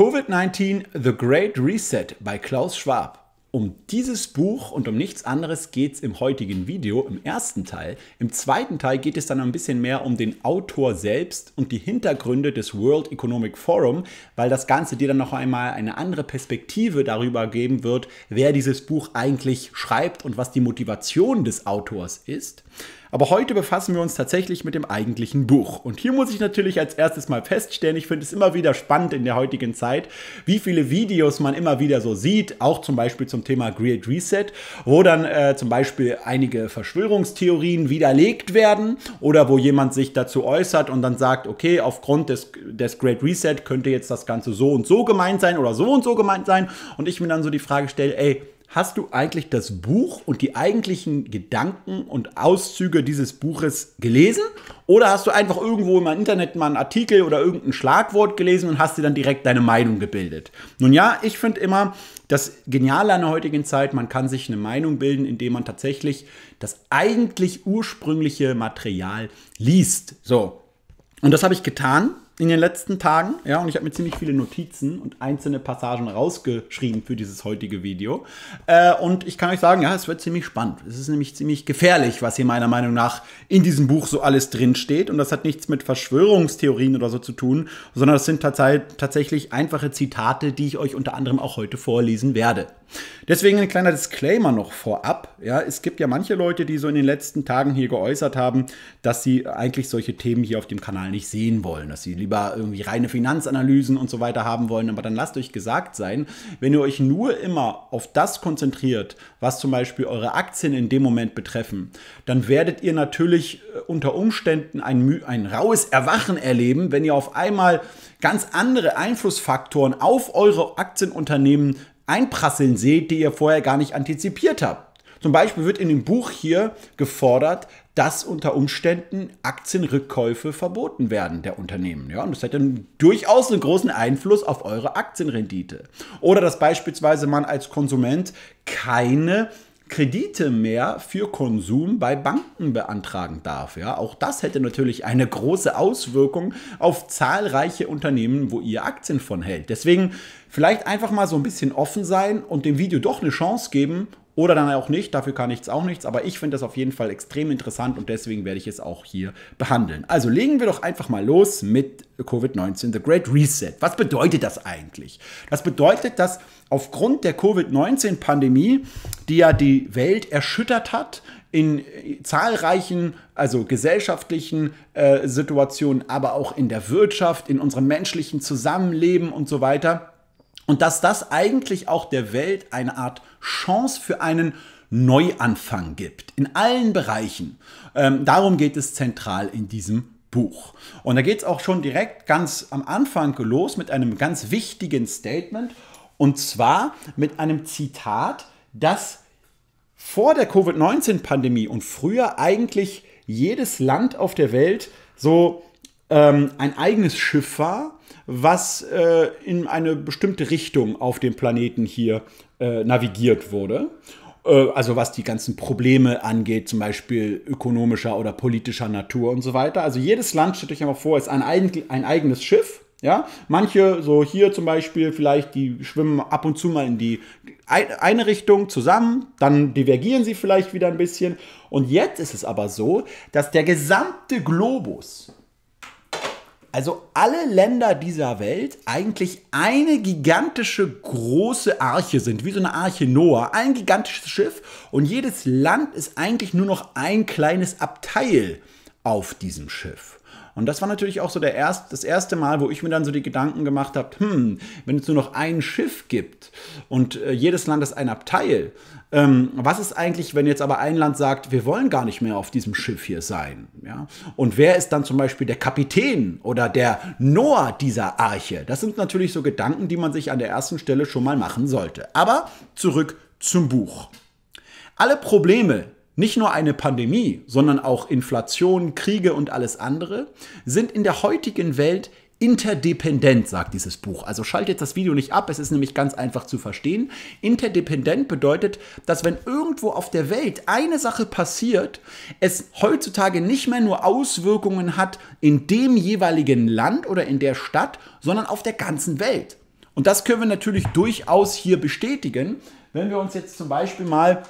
Covid-19 The Great Reset bei Klaus Schwab. Um dieses Buch und um nichts anderes geht es im heutigen Video, im ersten Teil. Im zweiten Teil geht es dann ein bisschen mehr um den Autor selbst und die Hintergründe des World Economic Forum, weil das Ganze dir dann noch einmal eine andere Perspektive darüber geben wird, wer dieses Buch eigentlich schreibt und was die Motivation des Autors ist. Aber heute befassen wir uns tatsächlich mit dem eigentlichen Buch. Und hier muss ich natürlich als erstes mal feststellen, ich finde es immer wieder spannend in der heutigen Zeit, wie viele Videos man immer wieder so sieht, auch zum Beispiel zum Thema Great Reset, wo dann äh, zum Beispiel einige Verschwörungstheorien widerlegt werden oder wo jemand sich dazu äußert und dann sagt, okay, aufgrund des, des Great Reset könnte jetzt das Ganze so und so gemeint sein oder so und so gemeint sein. Und ich mir dann so die Frage stelle, ey, hast du eigentlich das Buch und die eigentlichen Gedanken und Auszüge dieses Buches gelesen? Oder hast du einfach irgendwo im Internet mal einen Artikel oder irgendein Schlagwort gelesen und hast dir dann direkt deine Meinung gebildet? Nun ja, ich finde immer, das Geniale an der heutigen Zeit, man kann sich eine Meinung bilden, indem man tatsächlich das eigentlich ursprüngliche Material liest. So. Und das habe ich getan in den letzten Tagen. Ja, und ich habe mir ziemlich viele Notizen und einzelne Passagen rausgeschrieben für dieses heutige Video. Äh, und ich kann euch sagen, ja, es wird ziemlich spannend. Es ist nämlich ziemlich gefährlich, was hier meiner Meinung nach in diesem Buch so alles drinsteht. Und das hat nichts mit Verschwörungstheorien oder so zu tun, sondern das sind tatsächlich einfache Zitate, die ich euch unter anderem auch heute vorlesen werde. Deswegen ein kleiner Disclaimer noch vorab. Ja, es gibt ja manche Leute, die so in den letzten Tagen hier geäußert haben, dass sie eigentlich solche Themen hier auf dem Kanal nicht sehen wollen, dass sie lieber irgendwie reine Finanzanalysen und so weiter haben wollen. Aber dann lasst euch gesagt sein, wenn ihr euch nur immer auf das konzentriert, was zum Beispiel eure Aktien in dem Moment betreffen, dann werdet ihr natürlich äh, unter Umständen ein, ein raues Erwachen erleben, wenn ihr auf einmal ganz andere Einflussfaktoren auf eure Aktienunternehmen einprasseln seht, die ihr vorher gar nicht antizipiert habt. Zum Beispiel wird in dem Buch hier gefordert, dass unter Umständen Aktienrückkäufe verboten werden der Unternehmen. Ja, und das hätte durchaus einen großen Einfluss auf eure Aktienrendite. Oder dass beispielsweise man als Konsument keine Kredite mehr für Konsum bei Banken beantragen darf. Ja, auch das hätte natürlich eine große Auswirkung auf zahlreiche Unternehmen, wo ihr Aktien von hält. Deswegen vielleicht einfach mal so ein bisschen offen sein und dem Video doch eine Chance geben oder dann auch nicht, dafür kann nichts auch nichts. Aber ich finde das auf jeden Fall extrem interessant und deswegen werde ich es auch hier behandeln. Also legen wir doch einfach mal los mit Covid-19, The Great Reset. Was bedeutet das eigentlich? Das bedeutet, dass aufgrund der Covid-19-Pandemie, die ja die Welt erschüttert hat, in äh, zahlreichen, also gesellschaftlichen äh, Situationen, aber auch in der Wirtschaft, in unserem menschlichen Zusammenleben und so weiter, und dass das eigentlich auch der Welt eine Art Chance für einen Neuanfang gibt. In allen Bereichen. Ähm, darum geht es zentral in diesem Buch. Und da geht es auch schon direkt ganz am Anfang los mit einem ganz wichtigen Statement. Und zwar mit einem Zitat, das vor der Covid-19-Pandemie und früher eigentlich jedes Land auf der Welt so ähm, ein eigenes Schiff war was äh, in eine bestimmte Richtung auf dem Planeten hier äh, navigiert wurde. Äh, also was die ganzen Probleme angeht, zum Beispiel ökonomischer oder politischer Natur und so weiter. Also jedes Land, stellt euch einmal vor, ist ein, ein eigenes Schiff. Ja, manche, so hier zum Beispiel, vielleicht, die schwimmen ab und zu mal in die eine Richtung zusammen, dann divergieren sie vielleicht wieder ein bisschen. Und jetzt ist es aber so, dass der gesamte Globus also alle Länder dieser Welt eigentlich eine gigantische große Arche sind, wie so eine Arche Noah, ein gigantisches Schiff und jedes Land ist eigentlich nur noch ein kleines Abteil auf diesem Schiff. Und das war natürlich auch so der erst, das erste Mal, wo ich mir dann so die Gedanken gemacht habe, hm, wenn es nur noch ein Schiff gibt und äh, jedes Land ist ein Abteil, ähm, was ist eigentlich, wenn jetzt aber ein Land sagt, wir wollen gar nicht mehr auf diesem Schiff hier sein? Ja? Und wer ist dann zum Beispiel der Kapitän oder der Noah dieser Arche? Das sind natürlich so Gedanken, die man sich an der ersten Stelle schon mal machen sollte. Aber zurück zum Buch. Alle Probleme, nicht nur eine Pandemie, sondern auch Inflation, Kriege und alles andere sind in der heutigen Welt interdependent, sagt dieses Buch. Also schaltet das Video nicht ab, es ist nämlich ganz einfach zu verstehen. Interdependent bedeutet, dass wenn irgendwo auf der Welt eine Sache passiert, es heutzutage nicht mehr nur Auswirkungen hat in dem jeweiligen Land oder in der Stadt, sondern auf der ganzen Welt. Und das können wir natürlich durchaus hier bestätigen, wenn wir uns jetzt zum Beispiel mal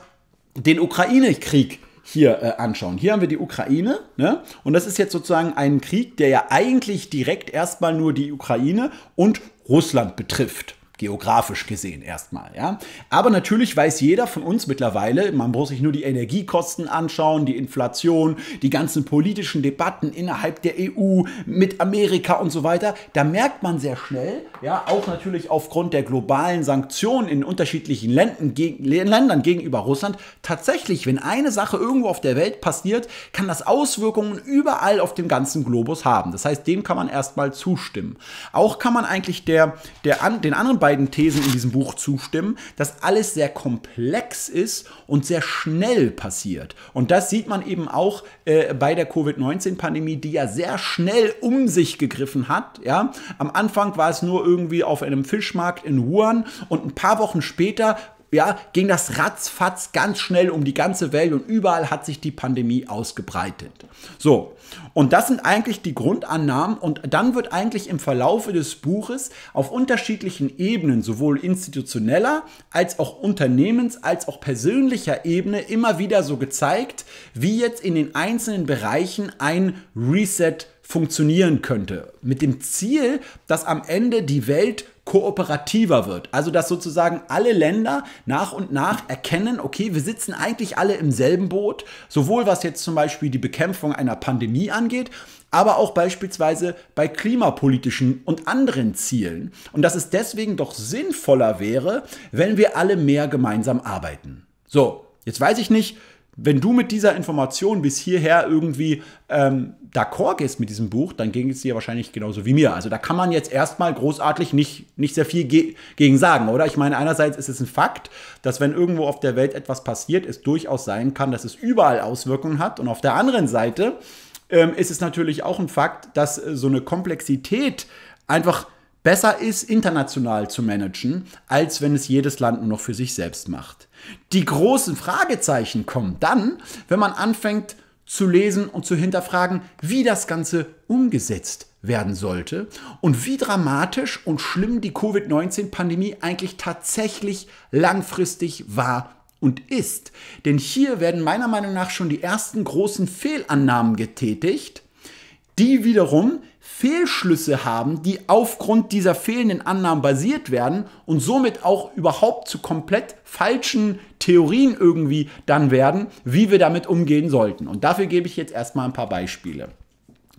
den Ukraine-Krieg hier äh, anschauen. Hier haben wir die Ukraine, ne? und das ist jetzt sozusagen ein Krieg, der ja eigentlich direkt erstmal nur die Ukraine und Russland betrifft geografisch gesehen erstmal, ja. Aber natürlich weiß jeder von uns mittlerweile, man muss sich nur die Energiekosten anschauen, die Inflation, die ganzen politischen Debatten innerhalb der EU mit Amerika und so weiter, da merkt man sehr schnell, ja, auch natürlich aufgrund der globalen Sanktionen in unterschiedlichen Ländern, Ländern gegenüber Russland, tatsächlich, wenn eine Sache irgendwo auf der Welt passiert, kann das Auswirkungen überall auf dem ganzen Globus haben. Das heißt, dem kann man erstmal zustimmen. Auch kann man eigentlich der, der den anderen beiden beiden Thesen in diesem Buch zustimmen, dass alles sehr komplex ist und sehr schnell passiert. Und das sieht man eben auch äh, bei der Covid-19-Pandemie, die ja sehr schnell um sich gegriffen hat. Ja? Am Anfang war es nur irgendwie auf einem Fischmarkt in Wuhan und ein paar Wochen später ja, ging das ratzfatz ganz schnell um die ganze Welt und überall hat sich die Pandemie ausgebreitet. So, und das sind eigentlich die Grundannahmen und dann wird eigentlich im Verlaufe des Buches auf unterschiedlichen Ebenen, sowohl institutioneller als auch Unternehmens- als auch persönlicher Ebene immer wieder so gezeigt, wie jetzt in den einzelnen Bereichen ein Reset funktionieren könnte. Mit dem Ziel, dass am Ende die Welt kooperativer wird. Also dass sozusagen alle Länder nach und nach erkennen, okay, wir sitzen eigentlich alle im selben Boot, sowohl was jetzt zum Beispiel die Bekämpfung einer Pandemie angeht, aber auch beispielsweise bei klimapolitischen und anderen Zielen. Und dass es deswegen doch sinnvoller wäre, wenn wir alle mehr gemeinsam arbeiten. So, jetzt weiß ich nicht, wenn du mit dieser Information bis hierher irgendwie... Ähm, d'accord gehst mit diesem Buch, dann ging es dir wahrscheinlich genauso wie mir. Also da kann man jetzt erstmal großartig nicht, nicht sehr viel ge gegen sagen, oder? Ich meine, einerseits ist es ein Fakt, dass wenn irgendwo auf der Welt etwas passiert, es durchaus sein kann, dass es überall Auswirkungen hat. Und auf der anderen Seite ähm, ist es natürlich auch ein Fakt, dass äh, so eine Komplexität einfach besser ist, international zu managen, als wenn es jedes Land nur noch für sich selbst macht. Die großen Fragezeichen kommen dann, wenn man anfängt, zu lesen und zu hinterfragen, wie das Ganze umgesetzt werden sollte und wie dramatisch und schlimm die Covid-19-Pandemie eigentlich tatsächlich langfristig war und ist. Denn hier werden meiner Meinung nach schon die ersten großen Fehlannahmen getätigt, die wiederum Fehlschlüsse haben, die aufgrund dieser fehlenden Annahmen basiert werden und somit auch überhaupt zu komplett falschen Theorien irgendwie dann werden, wie wir damit umgehen sollten. Und dafür gebe ich jetzt erstmal ein paar Beispiele.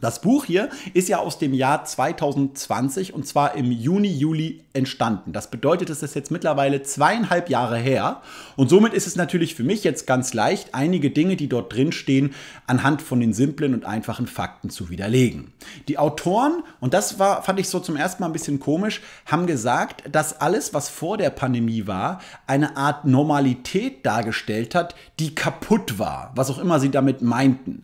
Das Buch hier ist ja aus dem Jahr 2020 und zwar im Juni, Juli entstanden. Das bedeutet, es ist jetzt mittlerweile zweieinhalb Jahre her und somit ist es natürlich für mich jetzt ganz leicht, einige Dinge, die dort drin stehen, anhand von den simplen und einfachen Fakten zu widerlegen. Die Autoren, und das war, fand ich so zum ersten Mal ein bisschen komisch, haben gesagt, dass alles, was vor der Pandemie war, eine Art Normalität dargestellt hat, die kaputt war, was auch immer sie damit meinten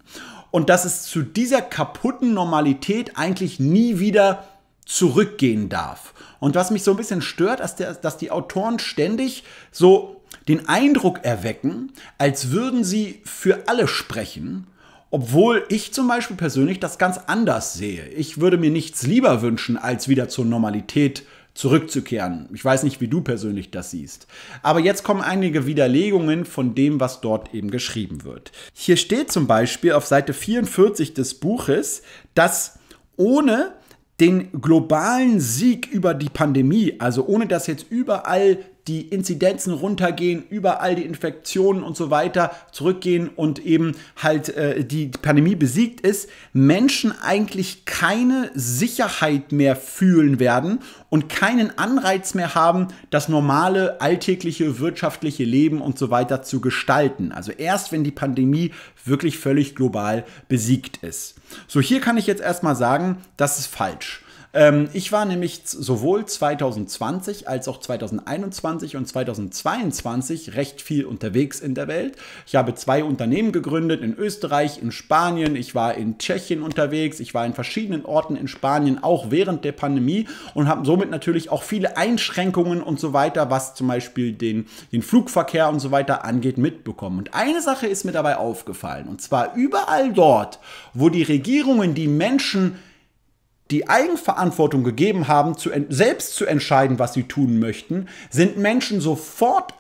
und dass es zu dieser kaputten Normalität eigentlich nie wieder zurückgehen darf. Und was mich so ein bisschen stört, ist, dass, die Autoren ständig so den Eindruck erwecken, als würden sie für alle sprechen obwohl ich zum Beispiel persönlich das ganz anders sehe. Ich würde mir nichts lieber wünschen, als wieder zur Normalität zu zurückzukehren. Ich weiß nicht, wie du persönlich das siehst. Aber jetzt kommen einige Widerlegungen von dem, was dort eben geschrieben wird. Hier steht zum Beispiel auf Seite 44 des Buches, dass ohne den globalen Sieg über die Pandemie, also ohne dass jetzt überall die Inzidenzen runtergehen, überall die Infektionen und so weiter zurückgehen und eben halt äh, die Pandemie besiegt ist, Menschen eigentlich keine Sicherheit mehr fühlen werden und keinen Anreiz mehr haben, das normale alltägliche wirtschaftliche Leben und so weiter zu gestalten. Also erst wenn die Pandemie wirklich völlig global besiegt ist. So hier kann ich jetzt erstmal sagen, das ist falsch. Ähm, ich war nämlich sowohl 2020 als auch 2021 und 2022 recht viel unterwegs in der Welt. Ich habe zwei Unternehmen gegründet in Österreich, in Spanien, ich war in Tschechien unterwegs, ich war in verschiedenen Orten in Spanien, auch während der Pandemie und habe somit natürlich auch viele Einschränkungen und so weiter, was zum Beispiel den, den Flugverkehr und so weiter angeht, mitbekommen. Und eine Sache ist mir dabei aufgefallen, und zwar überall dort, wo die Regierungen die Menschen die Eigenverantwortung gegeben haben, zu selbst zu entscheiden, was sie tun möchten, sind Menschen sofort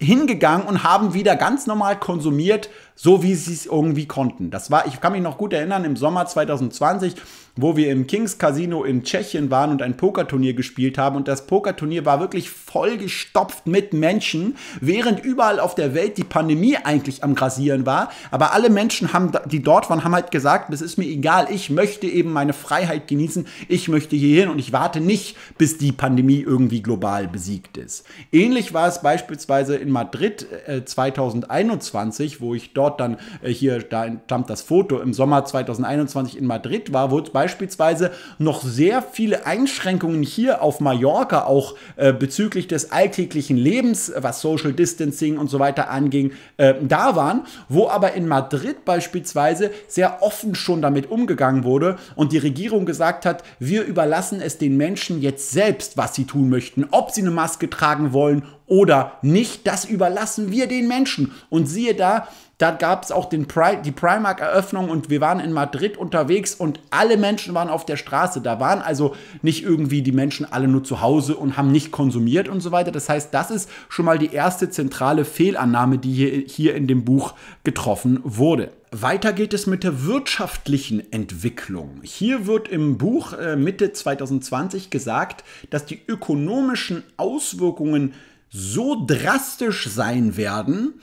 hingegangen und haben wieder ganz normal konsumiert, so wie sie es irgendwie konnten. Das war, ich kann mich noch gut erinnern, im Sommer 2020, wo wir im Kings Casino in Tschechien waren und ein Pokerturnier gespielt haben. Und das Pokerturnier war wirklich vollgestopft mit Menschen, während überall auf der Welt die Pandemie eigentlich am Grasieren war. Aber alle Menschen, haben, die dort waren, haben halt gesagt, das ist mir egal, ich möchte eben meine Freiheit genießen, ich möchte hier hin und ich warte nicht, bis die Pandemie irgendwie global besiegt ist. Ähnlich war es beispielsweise in Madrid äh, 2021, wo ich dort dort dann äh, hier, da stammt das Foto, im Sommer 2021 in Madrid war, wo beispielsweise noch sehr viele Einschränkungen hier auf Mallorca auch äh, bezüglich des alltäglichen Lebens, äh, was Social Distancing und so weiter anging, äh, da waren, wo aber in Madrid beispielsweise sehr offen schon damit umgegangen wurde und die Regierung gesagt hat, wir überlassen es den Menschen jetzt selbst, was sie tun möchten, ob sie eine Maske tragen wollen oder nicht, das überlassen wir den Menschen. Und siehe da, da gab es auch den Pri die Primark-Eröffnung und wir waren in Madrid unterwegs und alle Menschen waren auf der Straße. Da waren also nicht irgendwie die Menschen alle nur zu Hause und haben nicht konsumiert und so weiter. Das heißt, das ist schon mal die erste zentrale Fehlannahme, die hier, hier in dem Buch getroffen wurde. Weiter geht es mit der wirtschaftlichen Entwicklung. Hier wird im Buch äh, Mitte 2020 gesagt, dass die ökonomischen Auswirkungen so drastisch sein werden,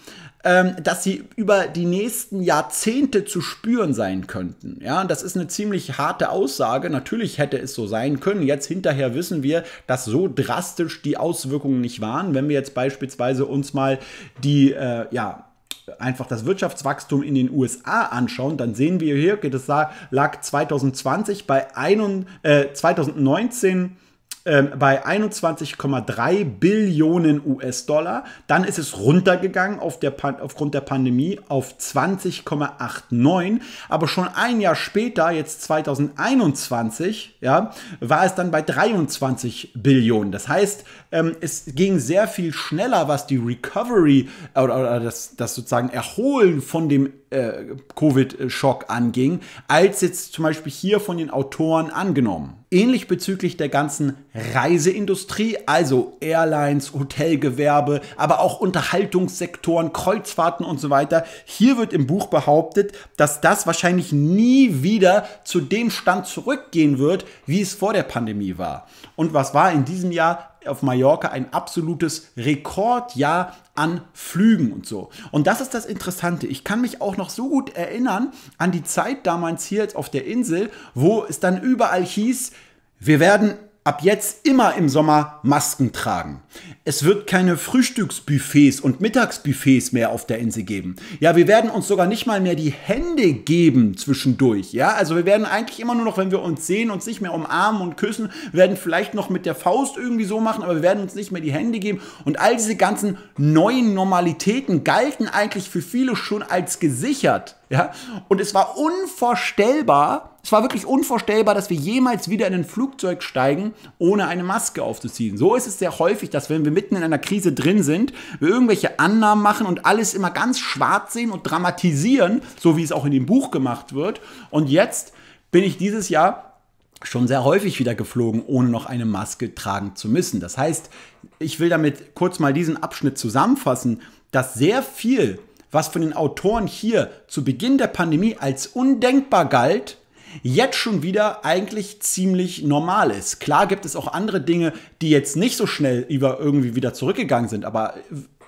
ähm, dass sie über die nächsten Jahrzehnte zu spüren sein könnten. Ja, das ist eine ziemlich harte Aussage. Natürlich hätte es so sein können. Jetzt hinterher wissen wir, dass so drastisch die Auswirkungen nicht waren. Wenn wir jetzt beispielsweise uns mal die, äh, ja, einfach das Wirtschaftswachstum in den USA anschauen, dann sehen wir hier, das lag 2020 bei ein, äh, 2019 ähm, bei 21,3 Billionen US-Dollar. Dann ist es runtergegangen auf der aufgrund der Pandemie auf 20,89. Aber schon ein Jahr später, jetzt 2021, ja, war es dann bei 23 Billionen. Das heißt, ähm, es ging sehr viel schneller, was die Recovery äh, oder, oder das, das sozusagen Erholen von dem äh, Covid-Schock anging, als jetzt zum Beispiel hier von den Autoren angenommen. Ähnlich bezüglich der ganzen Reiseindustrie, also Airlines, Hotelgewerbe, aber auch Unterhaltungssektoren, Kreuzfahrten und so weiter. Hier wird im Buch behauptet, dass das wahrscheinlich nie wieder zu dem Stand zurückgehen wird, wie es vor der Pandemie war. Und was war in diesem Jahr? auf Mallorca ein absolutes Rekordjahr an Flügen und so. Und das ist das Interessante. Ich kann mich auch noch so gut erinnern an die Zeit damals hier auf der Insel, wo es dann überall hieß, wir werden ab jetzt immer im Sommer Masken tragen. Es wird keine Frühstücksbuffets und Mittagsbuffets mehr auf der Insel geben. Ja, wir werden uns sogar nicht mal mehr die Hände geben zwischendurch. Ja, also wir werden eigentlich immer nur noch, wenn wir uns sehen, uns nicht mehr umarmen und küssen. Wir werden vielleicht noch mit der Faust irgendwie so machen, aber wir werden uns nicht mehr die Hände geben. Und all diese ganzen neuen Normalitäten galten eigentlich für viele schon als gesichert. Ja, und es war unvorstellbar, es war wirklich unvorstellbar, dass wir jemals wieder in ein Flugzeug steigen, ohne eine Maske aufzuziehen. So ist es sehr häufig, dass wenn wir mitten in einer Krise drin sind, wir irgendwelche Annahmen machen und alles immer ganz schwarz sehen und dramatisieren, so wie es auch in dem Buch gemacht wird. Und jetzt bin ich dieses Jahr schon sehr häufig wieder geflogen, ohne noch eine Maske tragen zu müssen. Das heißt, ich will damit kurz mal diesen Abschnitt zusammenfassen, dass sehr viel, was von den Autoren hier zu Beginn der Pandemie als undenkbar galt, jetzt schon wieder eigentlich ziemlich normal ist. Klar gibt es auch andere Dinge, die jetzt nicht so schnell über irgendwie wieder zurückgegangen sind, aber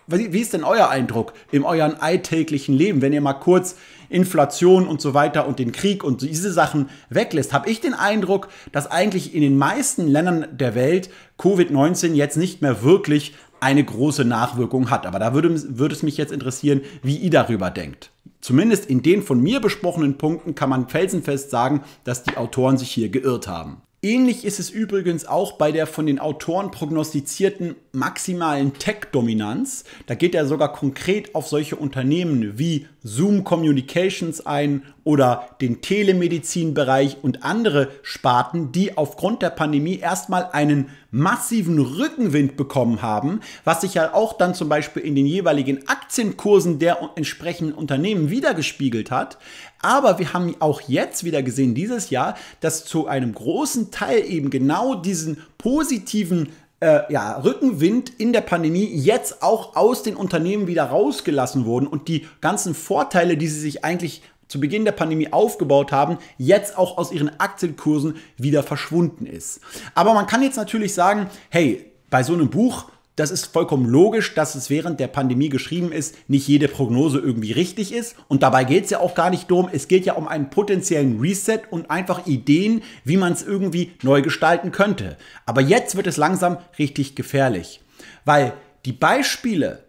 wie ist denn euer Eindruck in euren alltäglichen Leben, wenn ihr mal kurz Inflation und so weiter und den Krieg und diese Sachen weglässt, habe ich den Eindruck, dass eigentlich in den meisten Ländern der Welt Covid-19 jetzt nicht mehr wirklich eine große Nachwirkung hat. Aber da würde, würde es mich jetzt interessieren, wie ihr darüber denkt. Zumindest in den von mir besprochenen Punkten kann man felsenfest sagen, dass die Autoren sich hier geirrt haben. Ähnlich ist es übrigens auch bei der von den Autoren prognostizierten maximalen Tech-Dominanz. Da geht er sogar konkret auf solche Unternehmen wie Zoom Communications ein oder den Telemedizinbereich und andere Sparten, die aufgrund der Pandemie erstmal einen massiven Rückenwind bekommen haben, was sich ja auch dann zum Beispiel in den jeweiligen Aktienkursen der entsprechenden Unternehmen wiedergespiegelt hat. Aber wir haben auch jetzt wieder gesehen, dieses Jahr, dass zu einem großen Teil eben genau diesen positiven äh, ja, Rückenwind in der Pandemie jetzt auch aus den Unternehmen wieder rausgelassen wurden und die ganzen Vorteile, die sie sich eigentlich zu Beginn der Pandemie aufgebaut haben, jetzt auch aus ihren Aktienkursen wieder verschwunden ist. Aber man kann jetzt natürlich sagen, hey, bei so einem Buch das ist vollkommen logisch, dass es während der Pandemie geschrieben ist, nicht jede Prognose irgendwie richtig ist. Und dabei geht es ja auch gar nicht darum. Es geht ja um einen potenziellen Reset und einfach Ideen, wie man es irgendwie neu gestalten könnte. Aber jetzt wird es langsam richtig gefährlich, weil die Beispiele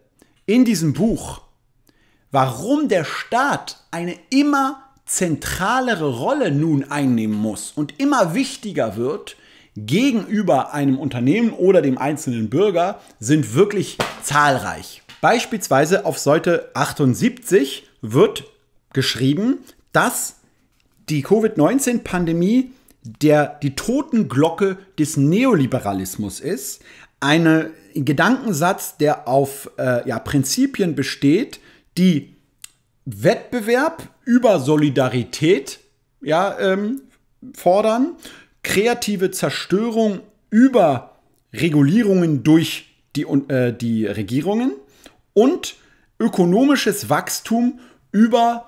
in diesem Buch, warum der Staat eine immer zentralere Rolle nun einnehmen muss und immer wichtiger wird, gegenüber einem Unternehmen oder dem einzelnen Bürger sind wirklich zahlreich. Beispielsweise auf Seite 78 wird geschrieben, dass die Covid-19-Pandemie der die Totenglocke des Neoliberalismus ist, ein Gedankensatz, der auf äh, ja, Prinzipien besteht, die Wettbewerb über Solidarität ja, ähm, fordern, kreative Zerstörung über Regulierungen durch die, äh, die Regierungen und ökonomisches Wachstum über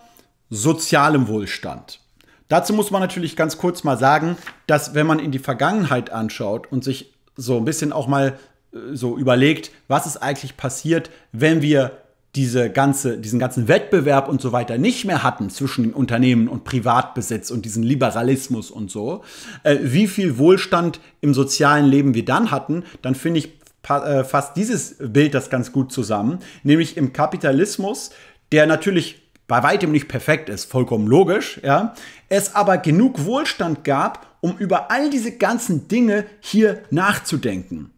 sozialem Wohlstand. Dazu muss man natürlich ganz kurz mal sagen, dass wenn man in die Vergangenheit anschaut und sich so ein bisschen auch mal äh, so überlegt, was ist eigentlich passiert, wenn wir diese ganze, diesen ganzen Wettbewerb und so weiter nicht mehr hatten zwischen Unternehmen und Privatbesitz und diesen Liberalismus und so, äh, wie viel Wohlstand im sozialen Leben wir dann hatten, dann finde ich, äh, fasst dieses Bild das ganz gut zusammen, nämlich im Kapitalismus, der natürlich bei weitem nicht perfekt ist, vollkommen logisch, ja, es aber genug Wohlstand gab, um über all diese ganzen Dinge hier nachzudenken.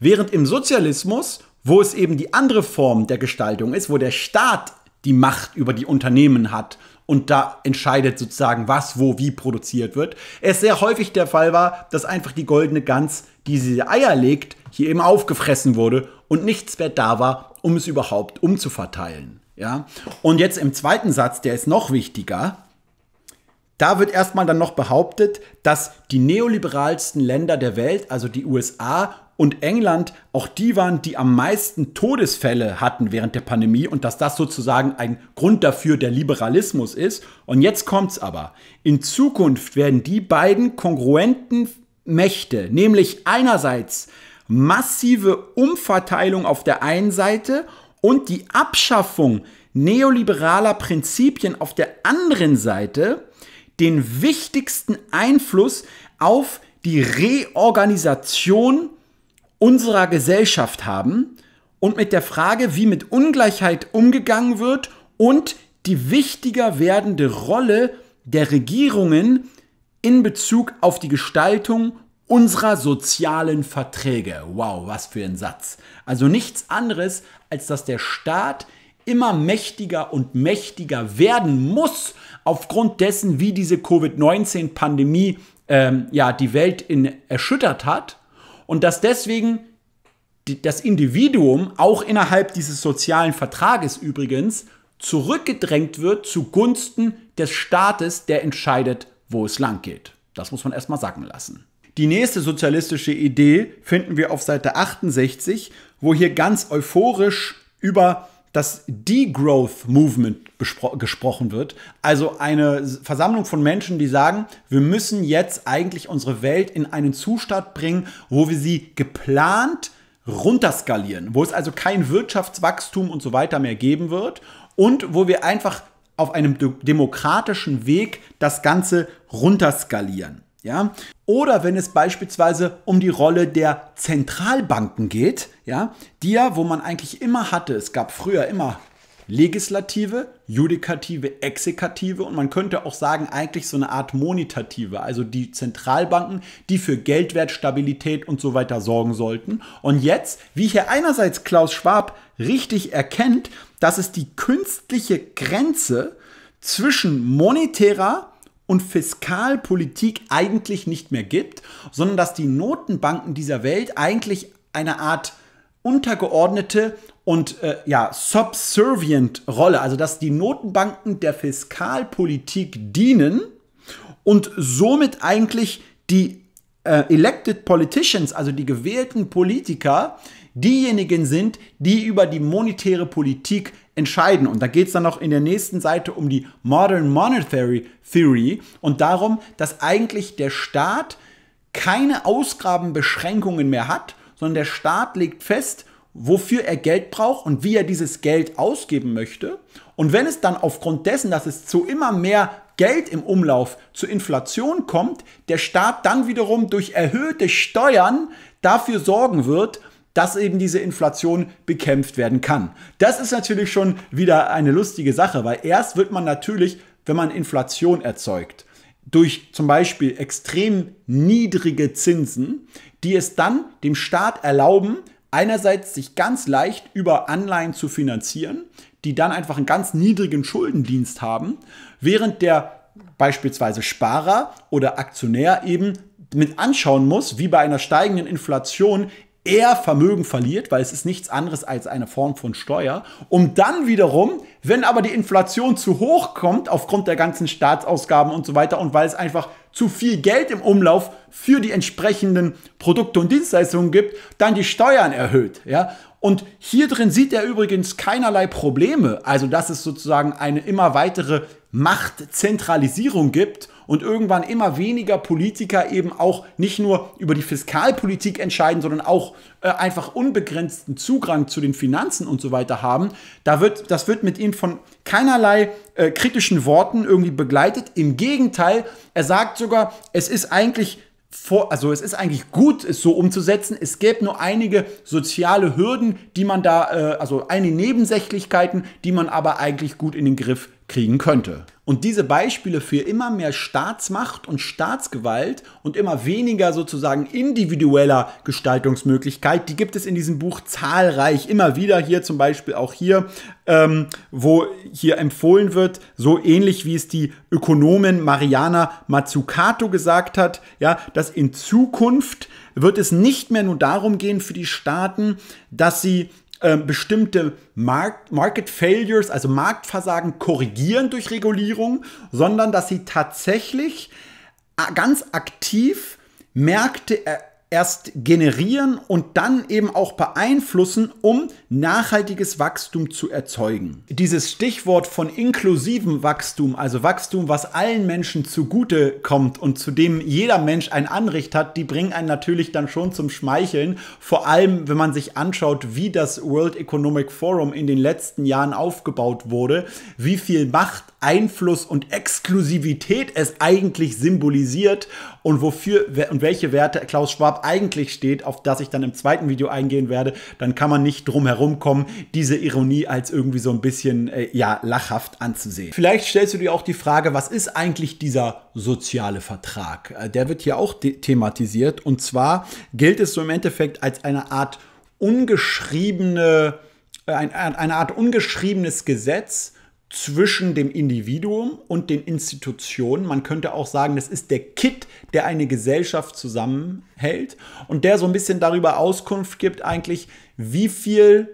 Während im Sozialismus wo es eben die andere Form der Gestaltung ist, wo der Staat die Macht über die Unternehmen hat und da entscheidet sozusagen, was, wo, wie produziert wird. Es sehr häufig der Fall war, dass einfach die goldene Gans, die sie Eier legt, hier eben aufgefressen wurde und nichts mehr da war, um es überhaupt umzuverteilen. Ja? Und jetzt im zweiten Satz, der ist noch wichtiger. Da wird erstmal dann noch behauptet, dass die neoliberalsten Länder der Welt, also die USA und England auch die waren, die am meisten Todesfälle hatten während der Pandemie und dass das sozusagen ein Grund dafür der Liberalismus ist. Und jetzt kommt's aber. In Zukunft werden die beiden kongruenten Mächte, nämlich einerseits massive Umverteilung auf der einen Seite und die Abschaffung neoliberaler Prinzipien auf der anderen Seite, den wichtigsten Einfluss auf die Reorganisation unserer Gesellschaft haben und mit der Frage, wie mit Ungleichheit umgegangen wird und die wichtiger werdende Rolle der Regierungen in Bezug auf die Gestaltung unserer sozialen Verträge. Wow, was für ein Satz. Also nichts anderes, als dass der Staat immer mächtiger und mächtiger werden muss, aufgrund dessen, wie diese Covid-19-Pandemie ähm, ja, die Welt in, erschüttert hat und dass deswegen das Individuum auch innerhalb dieses sozialen Vertrages übrigens zurückgedrängt wird zugunsten des Staates, der entscheidet, wo es lang geht. Das muss man erstmal sacken lassen. Die nächste sozialistische Idee finden wir auf Seite 68, wo hier ganz euphorisch über das Degrowth Movement gesprochen wird. Also eine Versammlung von Menschen, die sagen, wir müssen jetzt eigentlich unsere Welt in einen Zustand bringen, wo wir sie geplant runterskalieren, wo es also kein Wirtschaftswachstum und so weiter mehr geben wird und wo wir einfach auf einem demokratischen Weg das Ganze runterskalieren ja? Oder wenn es beispielsweise um die Rolle der Zentralbanken geht, ja, die ja, wo man eigentlich immer hatte, es gab früher immer Legislative, Judikative, exekative und man könnte auch sagen, eigentlich so eine Art Monitative, also die Zentralbanken, die für Geldwertstabilität und so weiter sorgen sollten. Und jetzt, wie hier einerseits Klaus Schwab richtig erkennt, dass es die künstliche Grenze zwischen monetärer und Fiskalpolitik eigentlich nicht mehr gibt, sondern dass die Notenbanken dieser Welt eigentlich eine Art untergeordnete und äh, ja, subservient Rolle, also dass die Notenbanken der Fiskalpolitik dienen und somit eigentlich die äh, elected politicians, also die gewählten Politiker, diejenigen sind, die über die monetäre Politik entscheiden. Und da geht es dann noch in der nächsten Seite um die Modern Monetary Theory und darum, dass eigentlich der Staat keine Ausgabenbeschränkungen mehr hat, sondern der Staat legt fest, wofür er Geld braucht und wie er dieses Geld ausgeben möchte. Und wenn es dann aufgrund dessen, dass es zu immer mehr Geld im Umlauf zur Inflation kommt, der Staat dann wiederum durch erhöhte Steuern dafür sorgen wird, dass eben diese Inflation bekämpft werden kann. Das ist natürlich schon wieder eine lustige Sache, weil erst wird man natürlich, wenn man Inflation erzeugt, durch zum Beispiel extrem niedrige Zinsen, die es dann dem Staat erlauben, einerseits sich ganz leicht über Anleihen zu finanzieren, die dann einfach einen ganz niedrigen Schuldendienst haben, während der beispielsweise Sparer oder Aktionär eben mit anschauen muss, wie bei einer steigenden Inflation er Vermögen verliert, weil es ist nichts anderes als eine Form von Steuer. Um dann wiederum, wenn aber die Inflation zu hoch kommt, aufgrund der ganzen Staatsausgaben und so weiter und weil es einfach zu viel Geld im Umlauf für die entsprechenden Produkte und Dienstleistungen gibt, dann die Steuern erhöht. Ja? Und hier drin sieht er übrigens keinerlei Probleme, also dass es sozusagen eine immer weitere Machtzentralisierung gibt und irgendwann immer weniger Politiker eben auch nicht nur über die Fiskalpolitik entscheiden, sondern auch äh, einfach unbegrenzten Zugang zu den Finanzen und so weiter haben. Da wird, das wird mit ihm von keinerlei äh, kritischen Worten irgendwie begleitet. Im Gegenteil, er sagt sogar, es ist eigentlich vor, also es ist eigentlich gut, es so umzusetzen. Es gäbe nur einige soziale Hürden, die man da, äh, also einige Nebensächlichkeiten, die man aber eigentlich gut in den Griff kriegen könnte. Und diese Beispiele für immer mehr Staatsmacht und Staatsgewalt und immer weniger sozusagen individueller Gestaltungsmöglichkeit, die gibt es in diesem Buch zahlreich. Immer wieder hier zum Beispiel auch hier, ähm, wo hier empfohlen wird, so ähnlich wie es die Ökonomin Mariana Mazzucato gesagt hat, ja, dass in Zukunft wird es nicht mehr nur darum gehen für die Staaten, dass sie ähm, bestimmte Markt, Market Failures, also Marktversagen korrigieren durch Regulierung, sondern dass sie tatsächlich ganz aktiv Märkte erst generieren und dann eben auch beeinflussen, um nachhaltiges Wachstum zu erzeugen. Dieses Stichwort von inklusivem Wachstum, also Wachstum, was allen Menschen zugute kommt und zu dem jeder Mensch ein Anrecht hat, die bringen einen natürlich dann schon zum Schmeicheln, vor allem wenn man sich anschaut, wie das World Economic Forum in den letzten Jahren aufgebaut wurde, wie viel Macht, Einfluss und Exklusivität es eigentlich symbolisiert und wofür und welche Werte Klaus Schwab eigentlich steht, auf das ich dann im zweiten Video eingehen werde, dann kann man nicht drum herum kommen, diese Ironie als irgendwie so ein bisschen äh, ja, lachhaft anzusehen. Vielleicht stellst du dir auch die Frage, was ist eigentlich dieser soziale Vertrag? Äh, der wird hier auch thematisiert und zwar gilt es so im Endeffekt als eine Art ungeschriebene äh, eine Art ungeschriebenes Gesetz, zwischen dem Individuum und den Institutionen. Man könnte auch sagen, das ist der Kit, der eine Gesellschaft zusammenhält und der so ein bisschen darüber Auskunft gibt, eigentlich, wie viel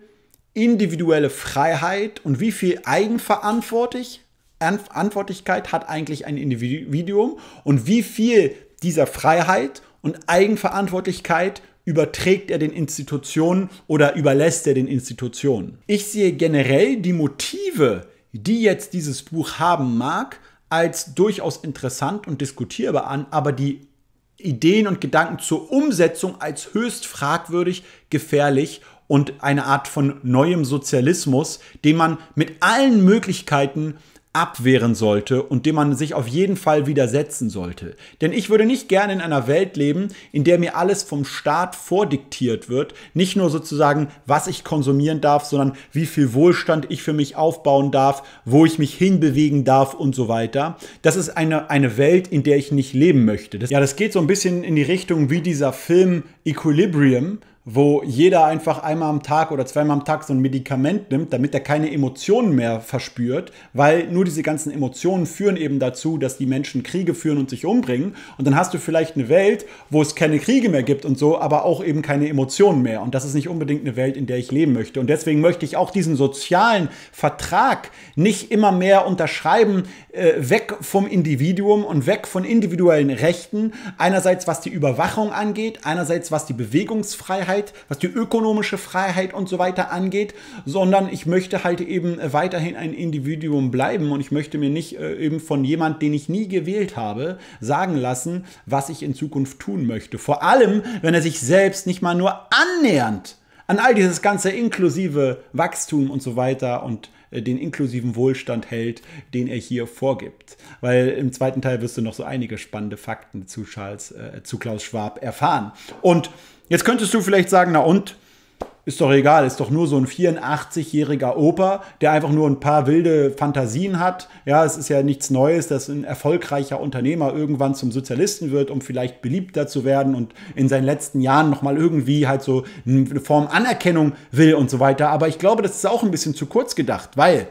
individuelle Freiheit und wie viel Eigenverantwortlichkeit hat eigentlich ein Individuum und wie viel dieser Freiheit und Eigenverantwortlichkeit überträgt er den Institutionen oder überlässt er den Institutionen. Ich sehe generell die Motive die jetzt dieses Buch haben mag, als durchaus interessant und diskutierbar an, aber die Ideen und Gedanken zur Umsetzung als höchst fragwürdig, gefährlich und eine Art von neuem Sozialismus, den man mit allen Möglichkeiten abwehren sollte und dem man sich auf jeden Fall widersetzen sollte. Denn ich würde nicht gerne in einer Welt leben, in der mir alles vom Staat vordiktiert wird, nicht nur sozusagen, was ich konsumieren darf, sondern wie viel Wohlstand ich für mich aufbauen darf, wo ich mich hinbewegen darf und so weiter. Das ist eine, eine Welt, in der ich nicht leben möchte. Das, ja, das geht so ein bisschen in die Richtung wie dieser Film Equilibrium, wo jeder einfach einmal am Tag oder zweimal am Tag so ein Medikament nimmt, damit er keine Emotionen mehr verspürt, weil nur diese ganzen Emotionen führen eben dazu, dass die Menschen Kriege führen und sich umbringen. Und dann hast du vielleicht eine Welt, wo es keine Kriege mehr gibt und so, aber auch eben keine Emotionen mehr. Und das ist nicht unbedingt eine Welt, in der ich leben möchte. Und deswegen möchte ich auch diesen sozialen Vertrag nicht immer mehr unterschreiben, äh, weg vom Individuum und weg von individuellen Rechten. Einerseits was die Überwachung angeht, einerseits was die Bewegungsfreiheit Freiheit, was die ökonomische Freiheit und so weiter angeht, sondern ich möchte halt eben äh, weiterhin ein Individuum bleiben und ich möchte mir nicht äh, eben von jemand, den ich nie gewählt habe, sagen lassen, was ich in Zukunft tun möchte. Vor allem, wenn er sich selbst nicht mal nur annähernd an all dieses ganze inklusive Wachstum und so weiter und äh, den inklusiven Wohlstand hält, den er hier vorgibt. Weil im zweiten Teil wirst du noch so einige spannende Fakten zu Charles, äh, zu Klaus Schwab erfahren. Und Jetzt könntest du vielleicht sagen, na und? Ist doch egal, ist doch nur so ein 84-jähriger Opa, der einfach nur ein paar wilde Fantasien hat. Ja, es ist ja nichts Neues, dass ein erfolgreicher Unternehmer irgendwann zum Sozialisten wird, um vielleicht beliebter zu werden und in seinen letzten Jahren nochmal irgendwie halt so eine Form Anerkennung will und so weiter. Aber ich glaube, das ist auch ein bisschen zu kurz gedacht, weil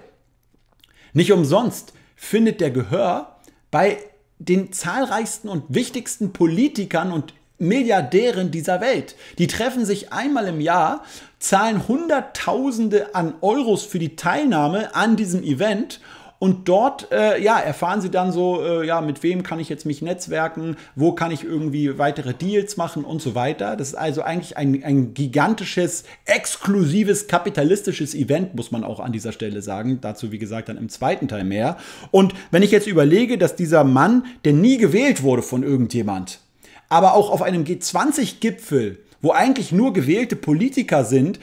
nicht umsonst findet der Gehör bei den zahlreichsten und wichtigsten Politikern und Milliardären dieser Welt. Die treffen sich einmal im Jahr, zahlen Hunderttausende an Euros für die Teilnahme an diesem Event und dort äh, ja, erfahren sie dann so, äh, ja, mit wem kann ich jetzt mich netzwerken, wo kann ich irgendwie weitere Deals machen und so weiter. Das ist also eigentlich ein, ein gigantisches, exklusives, kapitalistisches Event, muss man auch an dieser Stelle sagen. Dazu, wie gesagt, dann im zweiten Teil mehr. Und wenn ich jetzt überlege, dass dieser Mann, der nie gewählt wurde von irgendjemand, aber auch auf einem G20-Gipfel, wo eigentlich nur gewählte Politiker sind,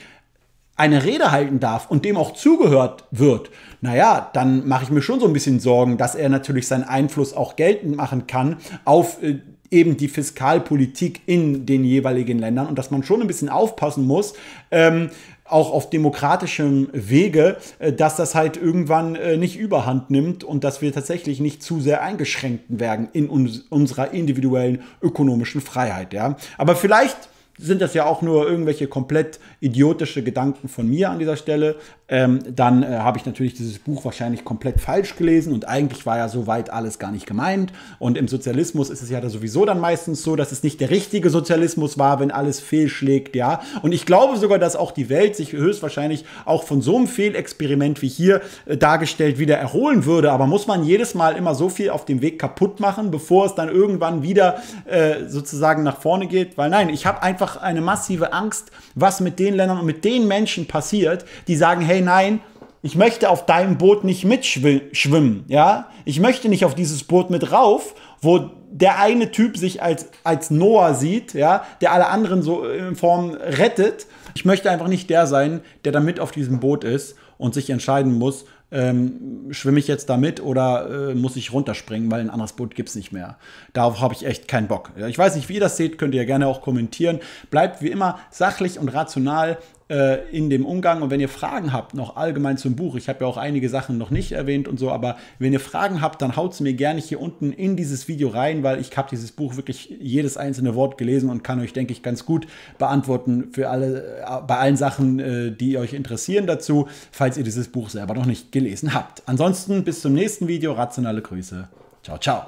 eine Rede halten darf und dem auch zugehört wird, naja, dann mache ich mir schon so ein bisschen Sorgen, dass er natürlich seinen Einfluss auch geltend machen kann auf äh, eben die Fiskalpolitik in den jeweiligen Ländern und dass man schon ein bisschen aufpassen muss, ähm, auch auf demokratischem Wege, äh, dass das halt irgendwann äh, nicht überhand nimmt und dass wir tatsächlich nicht zu sehr eingeschränkt werden in uns, unserer individuellen ökonomischen Freiheit. Ja? Aber vielleicht sind das ja auch nur irgendwelche komplett idiotische Gedanken von mir an dieser Stelle, ähm, dann äh, habe ich natürlich dieses Buch wahrscheinlich komplett falsch gelesen und eigentlich war ja soweit alles gar nicht gemeint. Und im Sozialismus ist es ja da sowieso dann meistens so, dass es nicht der richtige Sozialismus war, wenn alles fehlschlägt, ja. Und ich glaube sogar, dass auch die Welt sich höchstwahrscheinlich auch von so einem Fehlexperiment wie hier äh, dargestellt wieder erholen würde. Aber muss man jedes Mal immer so viel auf dem Weg kaputt machen, bevor es dann irgendwann wieder äh, sozusagen nach vorne geht? Weil nein, ich habe einfach eine massive Angst, was mit den Ländern und mit den Menschen passiert, die sagen, hey, hey nein, ich möchte auf deinem Boot nicht mitschwimmen, ja? Ich möchte nicht auf dieses Boot mit rauf, wo der eine Typ sich als, als Noah sieht, ja, der alle anderen so äh, in Form rettet. Ich möchte einfach nicht der sein, der da mit auf diesem Boot ist und sich entscheiden muss, ähm, schwimme ich jetzt damit oder äh, muss ich runterspringen, weil ein anderes Boot gibt es nicht mehr. Darauf habe ich echt keinen Bock. Ich weiß nicht, wie ihr das seht, könnt ihr gerne auch kommentieren. Bleibt wie immer sachlich und rational, äh, in dem Umgang. Und wenn ihr Fragen habt, noch allgemein zum Buch, ich habe ja auch einige Sachen noch nicht erwähnt und so, aber wenn ihr Fragen habt, dann haut es mir gerne hier unten in dieses Video rein, weil ich habe dieses Buch wirklich jedes einzelne Wort gelesen und kann euch, denke ich, ganz gut beantworten für alle, äh, bei allen Sachen, äh, die euch interessieren dazu, falls ihr dieses Buch selber noch nicht gelesen habt. Ansonsten bis zum nächsten Video, rationale Grüße. Ciao, ciao.